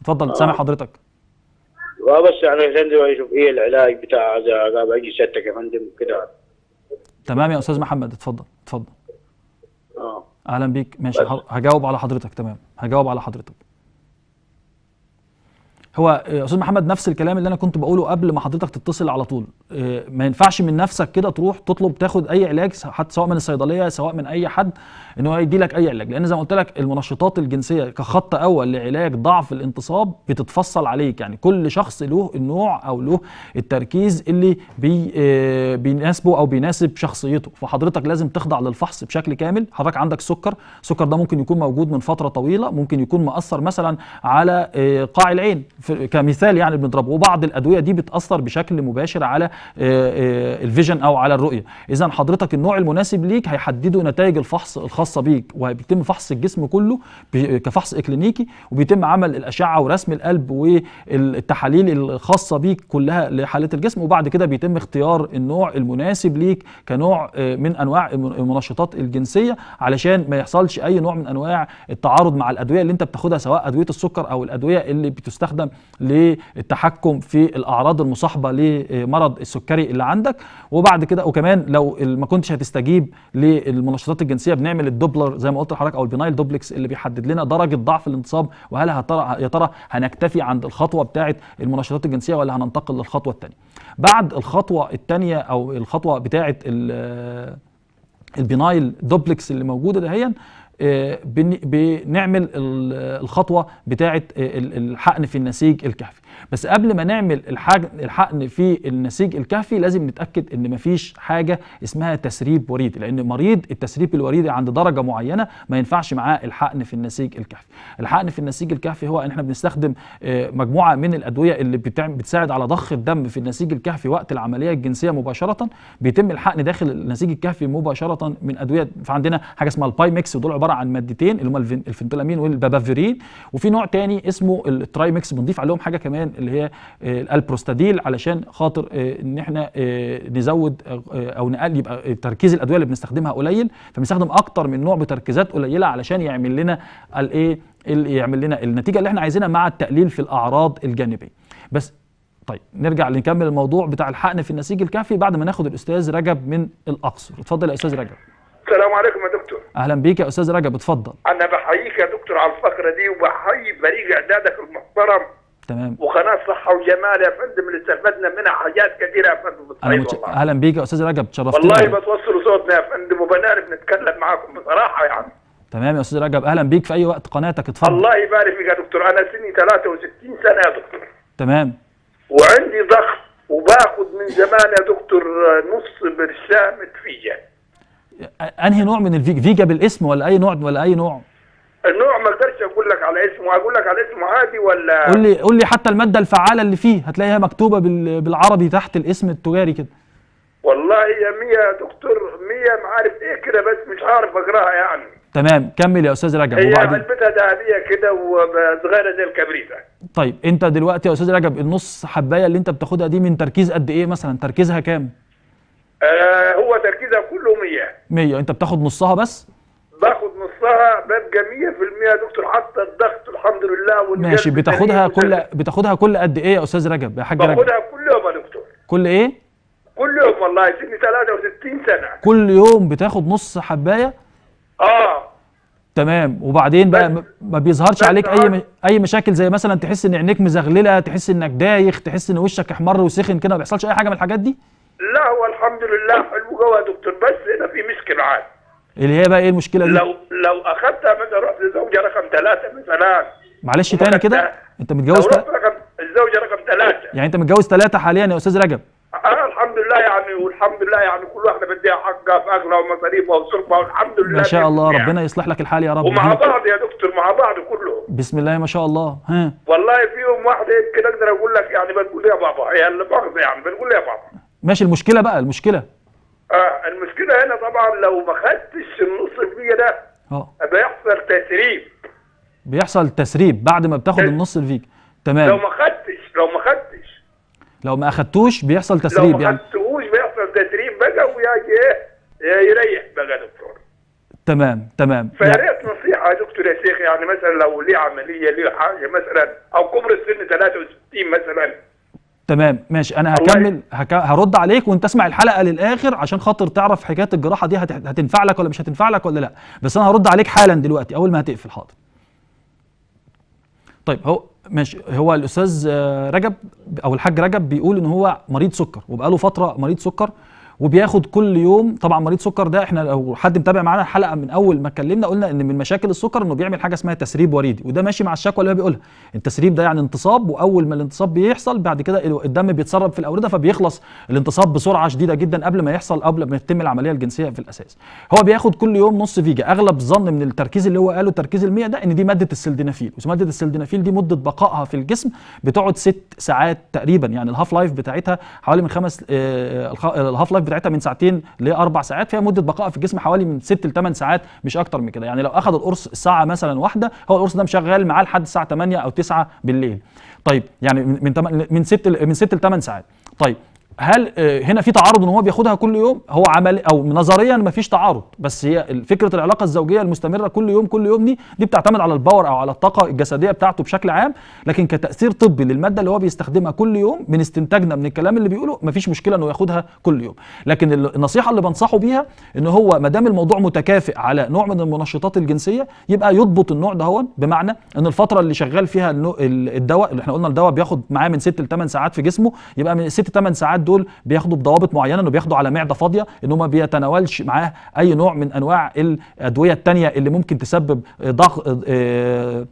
اتفضل آه. سامع حضرتك آه، بس يعني يا يشوف ايه العلاج بتاع اذا اجي ستك يا فندم كده تمام يا استاذ محمد اتفضل اتفضل اه اهلا بيك ماشي بس. هجاوب على حضرتك تمام هجاوب على حضرتك هو آه، استاذ محمد نفس الكلام اللي انا كنت بقوله قبل ما حضرتك تتصل على طول آه، ما ينفعش من نفسك كده تروح تطلب تاخد اي علاج حتى سواء من الصيدليه سواء من اي حد ان هو يدي لك اي علاج لان زي ما قلت لك المنشطات الجنسيه كخط اول لعلاج ضعف الانتصاب بتتفصل عليك يعني كل شخص له النوع او له التركيز اللي بي آه، بيناسبه او بيناسب شخصيته فحضرتك لازم تخضع للفحص بشكل كامل حضرتك عندك سكر السكر ده ممكن يكون موجود من فتره طويله ممكن يكون مأثر مثلا على قاع العين كمثال يعني بنضربه وبعض الادويه دي بتاثر بشكل مباشر على آه، آه، الفيجن او على الرؤيه اذا حضرتك النوع المناسب ليك هيحددوا نتائج الفحص الخاصه بيك وبيتم فحص الجسم كله كفحص اكلينيكي وبيتم عمل الاشعه ورسم القلب والتحاليل الخاصه بيك كلها لحاله الجسم وبعد كده بيتم اختيار النوع المناسب ليك كنوع آه، من انواع المنشطات الجنسيه علشان ما يحصلش اي نوع من انواع التعارض مع الادويه اللي انت بتاخدها سواء ادويه السكر او الادويه اللي بتستخدم للتحكم في الاعراض المصاحبه لمرض السكري اللي عندك وبعد كده وكمان لو ما كنتش هتستجيب للمنشطات الجنسيه بنعمل الدوبلر زي ما قلت لحضرتك او البنايل دوبلكس اللي بيحدد لنا درجه ضعف الانتصاب وهل يا ترى هنكتفي عند الخطوه بتاعه المنشطات الجنسيه ولا هننتقل للخطوه الثانيه بعد الخطوه الثانيه او الخطوه بتاعه البنايل دوبلكس اللي موجوده دهيا آه، بنعمل الخطوه بتاعه آه، الحقن في النسيج الكهفي بس قبل ما نعمل الحقن في النسيج الكهفي لازم نتاكد ان مفيش حاجه اسمها تسريب وريد لان مريض التسريب الوريدي عند درجه معينه ما ينفعش معاه الحقن في النسيج الكهفي الحقن في النسيج الكهفي هو ان احنا بنستخدم آه، مجموعه من الادويه اللي بتساعد على ضخ الدم في النسيج الكهفي وقت العمليه الجنسيه مباشره بيتم الحقن داخل النسيج الكهفي مباشره من ادويه فعندنا حاجه اسمها الباي ميكس ودول عباره عن مادتين اللي هم الفنتلامين والبابافيرين وفي نوع تاني اسمه التراي ميكس بنضيف عليهم حاجه كمان كمان اللي هي آه، البروستاديل علشان خاطر آه، ان احنا آه، نزود او نقل يبقى تركيز الادويه اللي بنستخدمها قليل فبنستخدم اكتر من نوع بتركيزات قليله علشان يعمل لنا الايه يعمل لنا النتيجه اللي احنا عايزينها مع التقليل في الاعراض الجانبيه بس طيب نرجع نكمل الموضوع بتاع الحقن في النسيج الكافي بعد ما ناخد الاستاذ رجب من الاقصر اتفضل يا استاذ رجب السلام عليكم يا دكتور اهلا بيك يا استاذ رجب اتفضل انا بحييك يا دكتور على الفقره دي وبحيي فريق اعدادك المحترم تمام وقناه صحه وجمال يا فندم اللي استفدنا منها حاجات كثيره يا فندم انا مت... اهلا بيك يا استاذ رجب تشرفتنا والله بتوصلوا صوتنا يا فندم وبنعرف نتكلم معاكم بصراحه يعني تمام يا استاذ رجب اهلا بيك في اي وقت قناتك اتفضل الله يبارك فيك يا دكتور انا سني 63 سنه يا دكتور تمام وعندي ضغط وباخد من زمان يا دكتور نص برشام فيجا انهي نوع من الفيجا فيجا بالاسم ولا اي نوع ولا اي نوع النوع ما اقول لك على اسمه اقول لك على اسمه عادي ولا قول لي قول لي حتى الماده الفعاله اللي فيه هتلاقيها مكتوبه بالعربي تحت الاسم التجاري كده والله هي 100 يا دكتور 100 معارف ايه كده بس مش عارف اقراها يعني تمام كمل يا استاذ رجب هي علبتها ذهبيه كده وصغيره زي الكبريتة طيب انت دلوقتي يا استاذ رجب النص حبايه اللي انت بتاخدها دي من تركيز قد ايه مثلا تركيزها كام؟ آه هو تركيزها كله 100 100 انت بتاخد نصها بس؟ باخد باب جميع في المية يا دكتور حتى الضغط الحمد لله ماشي بتاخدها كل بتاخدها كل قد ايه يا استاذ رجب يا حاج رجب؟ باخدها كل يوم يا دكتور كل ايه؟ كل يوم والله سني 63 سنة كل يوم بتاخد نص حباية؟ اه تمام وبعدين بقى ما بيظهرش عليك اي مش... اي مشاكل زي مثلا تحس ان عينيك مزغلله تحس انك دايخ تحس ان وشك احمر وسخن كده ما بيحصلش اي حاجه من الحاجات دي لا هو الحمد لله حلو جوه يا دكتور بس هنا في مشكله عادي اللي هي بقى ايه المشكله دي؟ لو لو اخدتها مثلا رحت لزوجه رقم ثلاثه مثلا معلش تاني كده انت متجوز ثلاثة؟ رقم الزوجه رقم ثلاثه يعني انت متجوز ثلاثه حاليا يا استاذ رجب اه الحمد لله يعني والحمد لله يعني كل واحده بديها حقها في اغلى ومصاريفها وصرفها والحمد لله ما شاء الله يعني. ربنا يصلح لك الحال يا رب ومع بعض يا دكتور مع بعض كلهم بسم الله ما شاء الله ها والله فيهم واحده يمكن اقدر اقول لك يعني بنقول يا بابا يعني لا مؤاخذه يعني بنقول يا بابا ماشي المشكله بقى المشكله اه المشكله هنا طبعا لو ما خدتش النص الفيجا ده اه, آه، بيحصل تسريب بيحصل تسريب بعد ما بتاخد النص الفيجا تمام لو ما خدتش لو ما خدتش لو ما اخدتوش بيحصل تسريب يعني لو ما يعني خدتوش بيحصل تسريب بقى ويعني ايه يريح بقى دكتور تمام تمام فيا يعني ريت نصيحه يا دكتور يا شيخ يعني مثلا لو ليه عمليه ليه حاجه مثلا او كبر السن 63 مثلا تمام ماشي انا هكمل هك... هرد عليك وانت اسمع الحلقه للاخر عشان خاطر تعرف حكايه الجراحه دي هت... هتنفع لك ولا مش هتنفع لك ولا لا بس انا هرد عليك حالا دلوقتي اول ما هتقفل حاضر طيب هو ماشي هو الاستاذ آه، رجب او الحاج رجب بيقول ان هو مريض سكر وبقاله فتره مريض سكر وبياخد كل يوم طبعا مريض سكر ده احنا لو حد متابع معانا الحلقه من اول ما اتكلمنا قلنا ان من مشاكل السكر انه بيعمل حاجه اسمها تسريب وريدي وده ماشي مع الشكوى اللي هو بيقولها التسريب ده يعني انتصاب واول ما الانتصاب بيحصل بعد كده الدم بيتسرب في الاورده فبيخلص الانتصاب بسرعه شديده جدا قبل ما يحصل قبل ما تتم العمليه الجنسيه في الاساس هو بياخد كل يوم نص فيجا اغلب ظن من التركيز اللي هو قاله تركيز ال ده ان دي ماده السلدينافيل وماده السلدينافيل دي مده بقائها في الجسم بتقعد ست ساعات تقريبا يعني الهاف لايف بتاعتها حوالي من خمس آه الهاف لايف بتاعتها من ساعتين لاربع ساعات فيها مده بقائها في الجسم حوالي من 6 ل 8 ساعات مش اكتر من كده يعني لو اخذ القرص ساعه مثلا واحده هو القرص ده مشغل معاه لحد الساعه 8 او 9 بالليل طيب يعني من من 6 من 6 ل 8 ساعات طيب هل آه، هنا في تعارض ان هو بياخدها كل يوم هو عمل او نظريا ما فيش تعارض بس هي فكره العلاقه الزوجيه المستمره كل يوم كل يوم دي دي بتعتمد على الباور او على الطاقه الجسديه بتاعته بشكل عام لكن كتاثير طبي للماده اللي هو بيستخدمها كل يوم من استنتاجنا من الكلام اللي بيقوله ما فيش مشكله انه ياخدها كل يوم لكن النصيحه اللي بنصحه بيها ان هو ما دام الموضوع متكافئ على نوع من المنشطات الجنسيه يبقى يضبط النوع دهون بمعنى ان الفتره اللي شغال فيها الدواء اللي احنا قلنا الدواء بياخد معاه من 6 ل 8 ساعات في جسمه يبقى من 6 8 ساعات دول بياخدوا بضوابط معينه انه بياخدوا على معده فاضيه ان هم ما بيتناولش معاه اي نوع من انواع الادويه الثانيه اللي ممكن تسبب ضغط آه،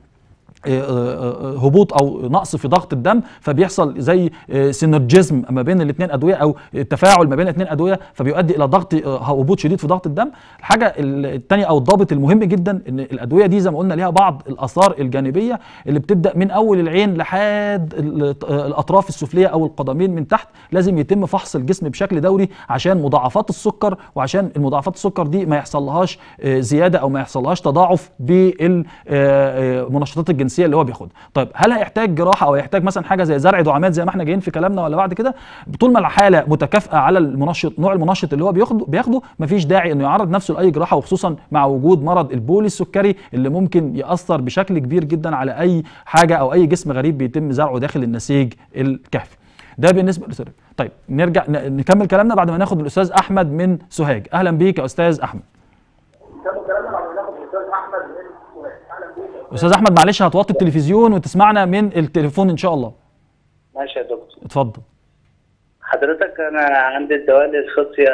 آه، آه، آه، هبوط او نقص في ضغط الدم فبيحصل زي سينرجيزم ما بين الاثنين ادويه او تفاعل ما بين الاثنين ادويه فبيؤدي الى ضغط هبوط شديد في ضغط الدم الحاجه الثانيه او الضابط المهم جدا ان الادويه دي زي ما قلنا ليها بعض الاثار الجانبيه اللي بتبدا من اول العين لحد الاطراف السفليه او القدمين من تحت لازم يتم فحص الجسم بشكل دوري عشان مضاعفات السكر وعشان المضاعفات السكر دي ما يحصلهاش زياده او ما يحصلهاش تضاعف بالمنشطات الجنسيه الجنسيه اللي هو بياخدها طيب هل هيحتاج جراحه او هيحتاج مثلا حاجه زي زرع دعامات زي ما احنا جايين في كلامنا ولا بعد كده طول ما الحاله متكافئه على المنشط نوع المنشط اللي هو بياخده بياخده مفيش داعي انه يعرض نفسه لاي جراحه وخصوصا مع وجود مرض البول السكري اللي ممكن ياثر بشكل كبير جدا على اي حاجه او اي جسم غريب بيتم زرعه داخل النسيج الكهفي ده بالنسبه للسيرك طيب نرجع نكمل كلامنا بعد ما ناخد الاستاذ احمد من سوهاج اهلا بيك يا استاذ احمد استاذ احمد معلش هتوطي التلفزيون وتسمعنا من التليفون ان شاء الله ماشي يا دكتور اتفضل حضرتك انا عندي الدوال الخصيه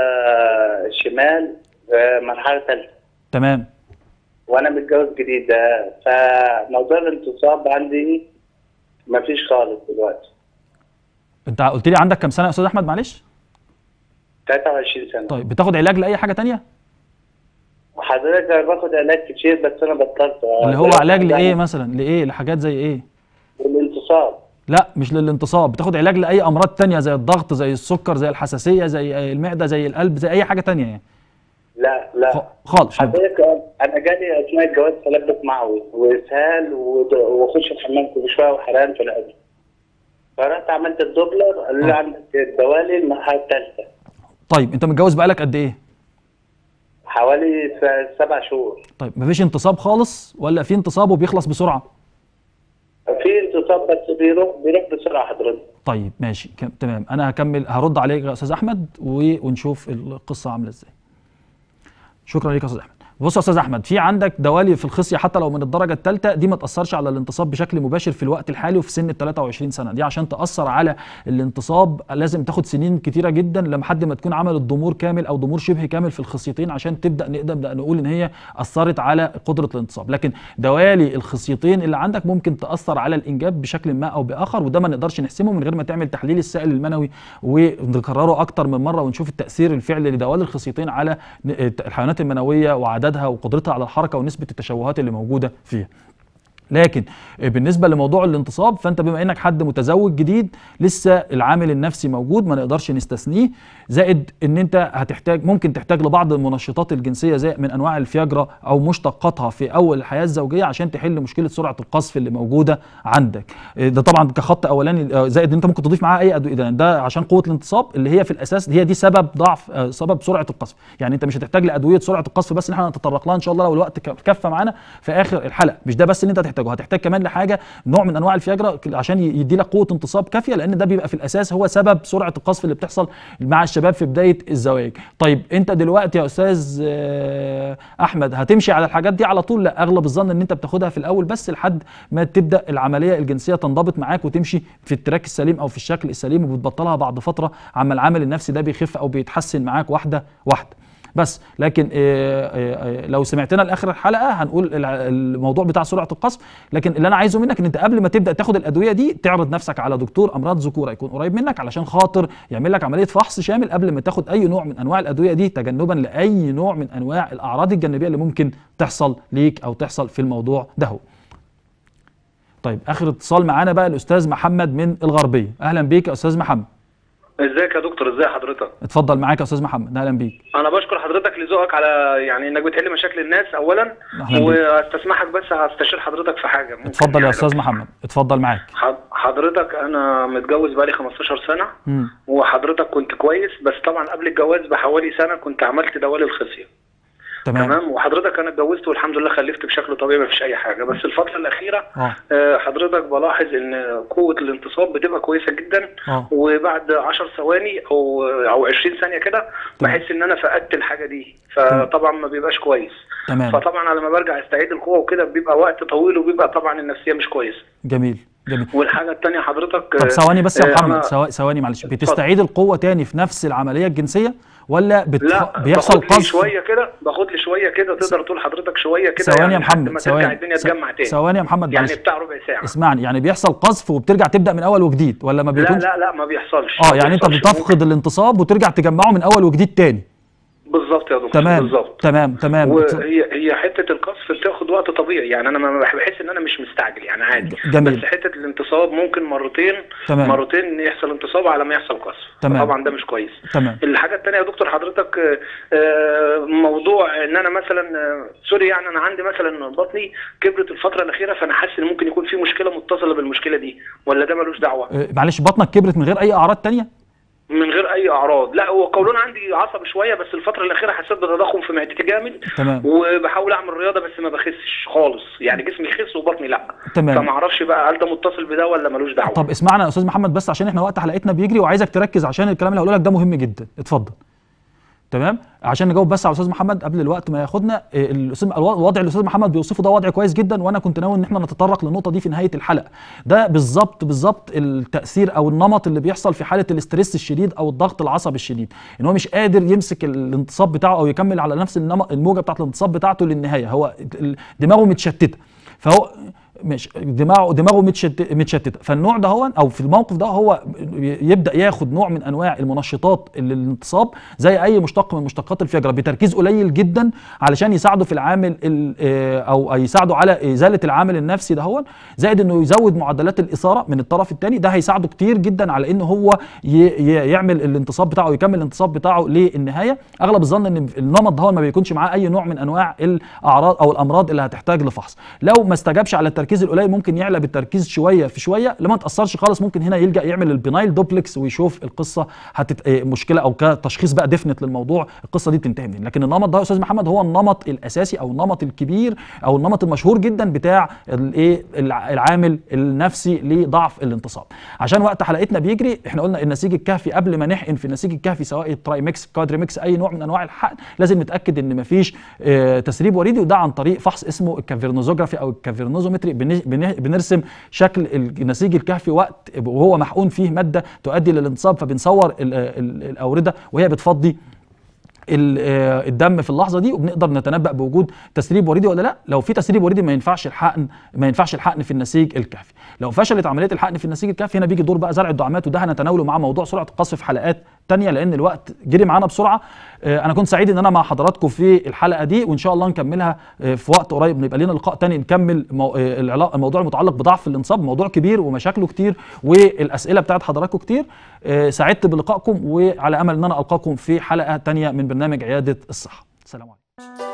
الشمال مرحله ثالثه تمام وانا متجوز جديد فموضوع الانتصاب عندي ما فيش خالص دلوقتي انت قلت لي عندك كام سنه يا استاذ احمد معلش 23 سنه طيب بتاخد علاج لاي حاجه ثانيه وحضرتك انا باخد علاج كتير بس انا بطلت اللي هو علاج لايه يعني مثلا لايه لحاجات زي ايه للانتصاب لا مش للانتصاب بتاخد علاج لاي امراض تانية زي الضغط زي السكر زي الحساسيه زي المعده زي القلب زي اي حاجه تانية يعني لا لا خالص حضرتك انا جالي اثناء الجواز تلبس معوي واسهال واخش الحمام كل شويه وحرقان في القلب فرحت عملت الدوبلر قالوا لي آه. عندك الدوالي المرحله الثالثه طيب انت متجوز بقالك قد ايه؟ حوالي سبع شهور طيب مفيش انتصاب خالص ولا في انتصاب وبيخلص بسرعه في انتصاب بس بيروح بيروح بسرعه حضرتك طيب ماشي تمام انا هكمل هرد عليك يا استاذ احمد ونشوف القصه عامله ازاي شكرا ليك يا استاذ احمد بص يا استاذ احمد في عندك دوالي في الخصيه حتى لو من الدرجه الثالثه دي ما تاثرش على الانتصاب بشكل مباشر في الوقت الحالي وفي سن ال 23 سنه دي عشان تاثر على الانتصاب لازم تاخد سنين كثيره جدا لحد ما تكون عملت ضمور كامل او ضمور شبه كامل في الخصيتين عشان تبدا نقدر نقول ان هي اثرت على قدره الانتصاب لكن دوالي الخصيتين اللي عندك ممكن تاثر على الانجاب بشكل ما او باخر وده ما نقدرش نحسمه من غير ما تعمل تحليل السائل المنوي ونكرره اكتر من مره ونشوف التاثير الفعلي لدوالي الخصيتين على الحيوانات المنويه وعدد عددها وقدرتها على الحركه ونسبه التشوهات اللي موجوده فيها لكن بالنسبه لموضوع الانتصاب فانت بما انك حد متزوج جديد لسه العامل النفسي موجود ما نقدرش نستثنيه زائد ان انت هتحتاج ممكن تحتاج لبعض المنشطات الجنسيه زي من انواع الفياجرا او مشتقاتها في اول الحياه الزوجيه عشان تحل مشكله سرعه القذف اللي موجوده عندك ده طبعا كخط اولاني آه، زائد انت ممكن تضيف معاها اي ادويه ده عشان قوه الانتصاب اللي هي في الاساس هي دي سبب ضعف آه، سبب سرعه القذف يعني انت مش هتحتاج لادويه سرعه القذف بس اللي احنا هنتطرق لها ان شاء الله لو الوقت كفى معانا في اخر الحلقه مش ده بس اللي انت هتحتاج هتحتاجه هتحتاج كمان لحاجه نوع من انواع الفياجرا عشان يدي لك قوه انتصاب كافيه لان ده بيبقى في الاساس هو سبب سرعه القصف اللي بتحصل مع الشباب في بدايه الزواج طيب انت دلوقتي يا استاذ آه، احمد هتمشي على الحاجات دي على طول لا اغلب الظن ان انت بتاخدها في الاول بس لحد ما تبدا العمليه الجنسيه تنضبط معاك وتمشي في التراك السليم او في الشكل السليم وبتبطلها بعد فتره عمل العامل النفسي ده بيخف او بيتحسن معاك واحده واحده بس لكن آه، آه، آه، لو سمعتنا لاخر الحلقه هنقول الموضوع بتاع سرعه القصف لكن اللي انا عايزه منك ان انت قبل ما تبدا تاخد الادويه دي تعرض نفسك على دكتور امراض ذكوره يكون قريب منك علشان خاطر يعمل لك عمليه فحص شامل قبل ما تاخد اي نوع من انواع الادويه دي تجنبا لاي نوع من انواع الاعراض الجانبيه اللي ممكن تحصل ليك او تحصل في الموضوع ده هو. طيب اخر اتصال معانا بقى الاستاذ محمد من الغربيه اهلا بيك يا استاذ محمد ازيك يا دكتور ازي حضرتك اتفضل معاك يا استاذ محمد اهلا بيك انا بشكر حضرتك لذوقك على يعني انك بتحل مشاكل الناس اولا واستسمحك بس هستشير حضرتك في حاجه ممكن اتفضل يا يعني استاذ محمد اتفضل معاك حضرتك انا متجوز بقالي 15 سنه م. وحضرتك كنت كويس بس طبعا قبل الجواز بحوالي سنه كنت عملت دوالي الخصيه تمام, تمام؟ وحضرتك انا اتجوزت والحمد لله خلفت بشكل طبيعي ما فيش اي حاجه بس الفتره الاخيره آه. آه حضرتك بلاحظ ان قوه الانتصاب بتبقى كويسه جدا آه. وبعد 10 ثواني او او 20 ثانيه كده بحس ان انا فقدت الحاجه دي فطبعا ما بيبقاش كويس تمام فطبعا على ما برجع استعيد القوه وكده بيبقى وقت طويل وبيبقى طبعا النفسيه مش كويسه جميل جميل والحاجه الثانيه حضرتك طب ثواني بس يا آه، محمد ثواني معلش بتستعيد القوه تاني في نفس العمليه الجنسيه ولا بت... لا بيحصل قصف شويه كده باخد لي شويه كده تقدر تقول حضرتك شويه كده ثواني يعني يا محمد ثواني الدنيا تجمع تاني ثواني يا محمد يعني بتاع ربع ساعه اسمعني يعني بيحصل قصف وبترجع تبدا من اول وجديد ولا ما بيكونش لا لا لا ما بيحصلش اه يعني بيحصلش. انت بتفقد ممكن. الانتصاب وترجع تجمعه من اول وجديد تاني بالظبط يا دكتور تمام بالظبط تمام تمام وهي هي حته القصف بتاخد وقت طبيعي يعني انا ما بحس ان انا مش مستعجل يعني عادي جميل. بس حته الانتصاب ممكن مرتين تمام. مرتين يحصل انتصاب على ما يحصل قصف تمام. طبعا ده مش كويس تمام. الحاجه الثانيه يا دكتور حضرتك آه، آه، موضوع ان انا مثلا آه، سوري يعني انا عندي مثلا بطني كبرت الفتره الاخيره فانا حاسس ان ممكن يكون في مشكله متصله بالمشكله دي ولا ده ملوش دعوه معلش بطنك كبرت من غير اي اعراض ثانيه من غير اي اعراض لا هو قولون عندي عصب شويه بس الفتره الاخيره حسيت بتضخم في معدتي جامد تمام وبحاول اعمل رياضه بس ما بخسش خالص يعني جسمي يخس وبطني لا تمام فما اعرفش بقى هل ده متصل بده ولا ملوش دعوه طب اسمعنا يا استاذ محمد بس عشان احنا وقت حلقتنا بيجري وعايزك تركز عشان الكلام اللي هقوله لك ده مهم جدا اتفضل تمام عشان نجاوب بس على الاستاذ محمد قبل الوقت ما ياخدنا آه، اللي الاستاذ محمد بيوصفه ده وضع كويس جدا وانا كنت ناوي ان احنا نتطرق للنقطه دي في نهايه الحلقه ده بالظبط بالظبط التاثير او النمط اللي بيحصل في حاله الاسترس الشديد او الضغط العصبي الشديد ان هو مش قادر يمسك الانتصاب بتاعه او يكمل على نفس الموجه بتاعه الانتصاب بتاعته للنهايه هو دماغه متشتته فهو مش دماغه دماغه متشتت متشتته فالنوع ده هو او في الموقف ده هو يبدا ياخد نوع من انواع المنشطات للانتصاب زي اي مشتق من مشتقات الفجره بتركيز قليل جدا علشان يساعده في العامل آه، او يساعده على ازاله العامل النفسي ده هو زائد انه يزود معدلات الاثاره من الطرف الثاني ده هيساعده كتير جدا على ان هو يعمل الانتصاب بتاعه يكمل الانتصاب بتاعه للنهايه اغلب الظن ان النمط ده هو ما بيكونش معاه اي نوع من انواع الاعراض او الامراض اللي هتحتاج لفحص لو ما استجابش على التركيز التركيز القليل ممكن يعلى بالتركيز شويه في شويه لما تاثرش خالص ممكن هنا يلجا يعمل البينايل دوبلكس ويشوف القصه هتت... آه، مشكله او كتشخيص بقى ديفنت للموضوع القصه دي بتنتهي منين لكن النمط ده يا استاذ محمد هو النمط الاساسي او النمط الكبير او النمط المشهور جدا بتاع الايه العامل النفسي لضعف الانتصاب عشان وقت حلقتنا بيجري احنا قلنا النسيج الكهفي قبل ما نحقن في النسيج الكهفي سواء الترايمكس كادريمكس اي نوع من انواع الحقن لازم نتاكد ان مفيش آه، تسريب وريدي وده عن طريق فحص اسمه الكافيرنوزوجرافي او الكافيرنوزومتري بنرسم شكل النسيج الكهفي وقت وهو محقون فيه ماده تؤدي للانتصاب فبنصور الاورده وهي بتفضي آه، الدم في اللحظه دي وبنقدر نتنبأ بوجود تسريب وريدي ولا لا لو في تسريب وريدي ما ينفعش الحقن ما ينفعش الحقن في النسيج الكهفي لو فشلت عمليه الحقن في النسيج الكهفي هنا بيجي دور بقى زرع الدعامات وده هنتناوله مع موضوع سرعه القصف في حلقات تانية لان الوقت جري معانا بسرعه آه، انا كنت سعيد ان انا مع حضراتكم في الحلقه دي وان شاء الله نكملها آه، في وقت قريب نبقى لنا لقاء تاني نكمل آه، الموضوع المتعلق بضعف الانصاب موضوع كبير ومشاكله كتير والاسئله بتاعت حضراتكم كتير سعدت بلقائكم وعلى امل ان انا القاكم في حلقه تانيه من برنامج عياده الصحه سلام عليكم